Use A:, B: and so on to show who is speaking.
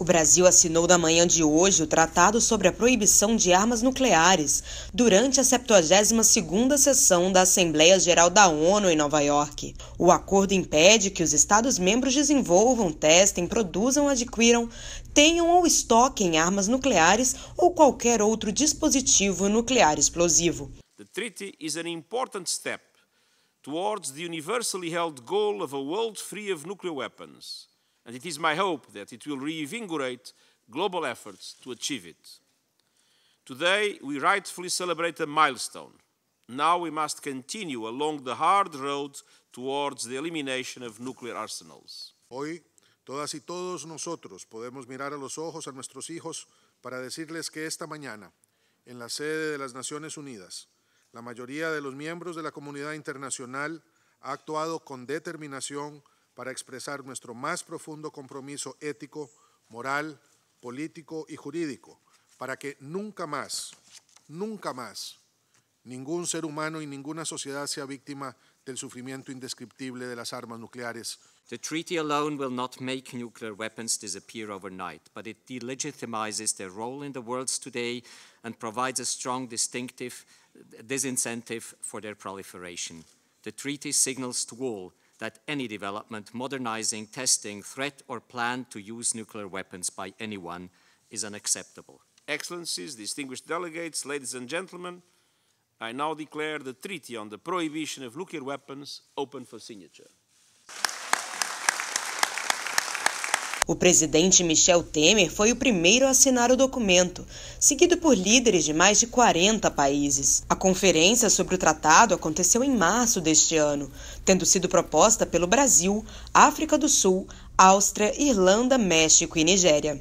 A: O Brasil assinou na manhã de hoje o Tratado sobre a Proibição de Armas Nucleares durante a 72ª sessão da Assembleia Geral da ONU em Nova York. O acordo impede que os Estados-membros desenvolvam, testem, produzam, adquiram, tenham ou estoquem armas nucleares ou qualquer outro dispositivo nuclear explosivo.
B: The treaty is an important step towards the universally held goal of a world free of nuclear weapons. and it is my hope that it will reinvigorate global efforts to achieve it. Today, we rightfully celebrate a milestone. Now we must continue along the hard road towards the elimination of nuclear arsenals.
C: Hoy, todas y todos nosotros podemos mirar a los ojos a nuestros hijos para decirles que esta mañana, en la sede de las Naciones Unidas, la mayoría de los miembros de la comunidad internacional ha actuado con determinación para expresar nuestro más profundo compromiso ético, moral, político y jurídico, para que nunca más, nunca más, ningún ser humano y ninguna sociedad sea víctima del sufrimiento indescriptible de las armas nucleares.
D: The treaty alone will not make nuclear weapons disappear overnight, but it delegitimizes their role in the world today and provides a strong distinctive disincentive for their proliferation. The treaty signals to all that any development, modernizing, testing, threat, or plan to use nuclear weapons by anyone is unacceptable.
B: Excellencies, distinguished delegates, ladies and gentlemen, I now declare the Treaty on the Prohibition of Nuclear Weapons open for signature.
A: O presidente Michel Temer foi o primeiro a assinar o documento, seguido por líderes de mais de 40 países. A conferência sobre o tratado aconteceu em março deste ano, tendo sido proposta pelo Brasil, África do Sul, Áustria, Irlanda, México e Nigéria.